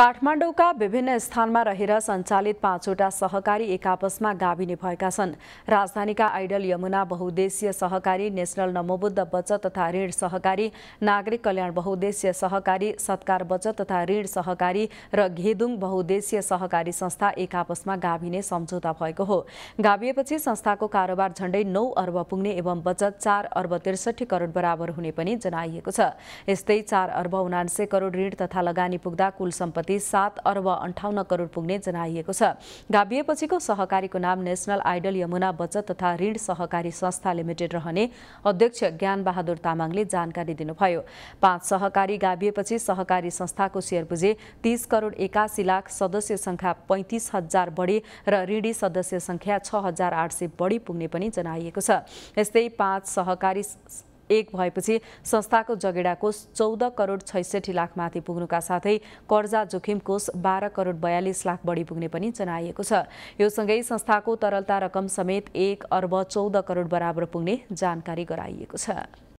काठमाडौँका विभिन्न स्थानमा रहेर सञ्चालित पाँचवटा सहकारी एक आपसमा गाभिने भएका छन् राजधानीका आइडल यमुना बहुद्देश्य सहकारी नेसनल नमोबुद्ध बचत तथा ऋण सहकारी नागरिक कल्याण बहुद्देश्य सहकारी सत्कार बचत तथा ऋण सहकारी र घेदुङ बहुद्देश्य सहकारी संस्था एक आपसमा गाभिने सम्झौता भएको हो गाभिएपछि संस्थाको कारोबार झण्डै नौ अर्ब पुग्ने एवं बचत चार अर्ब त्रिसठी करोड बराबर हुने पनि जनाइएको छ यस्तै चार अर्ब उनान्से करोड ऋण तथा लगानी पुग्दा कुल सम्पत्ति क्षति सात अर्ब अन्ठाउन्न करोड पुग्ने जनाइएको छ गाभिएपछिको सहकारीको नाम नेसनल आइडल यमुना बचत तथा ऋण सहकारी संस्था लिमिटेड रहने अध्यक्ष ज्ञान बहादुर तामाङले जानकारी दिनुभयो पाँच सहकारी गाभिएपछि सहकारी संस्थाको सेयर बुझे तीस करोड एकासी लाख सदस्य संख्या पैँतिस हजार बढी र ऋणी सदस्य संख्या छ हजार आठ सय बढी पुग्ने पनि जनाइएको छ यस्तै पाँच सहकारी एक भएपछि संस्थाको जगेडा कोष चौध करोड छैसठी लाखमाथि पुग्नुका साथै कर्जा जोखिम कोष बाह्र करोड बयालिस लाख बढी पुग्ने पनि जनाइएको छ यो सँगै संस्थाको तरलता रकम समेत एक अर्ब चौध करोड बराबर पुग्ने जानकारी गराइएको छ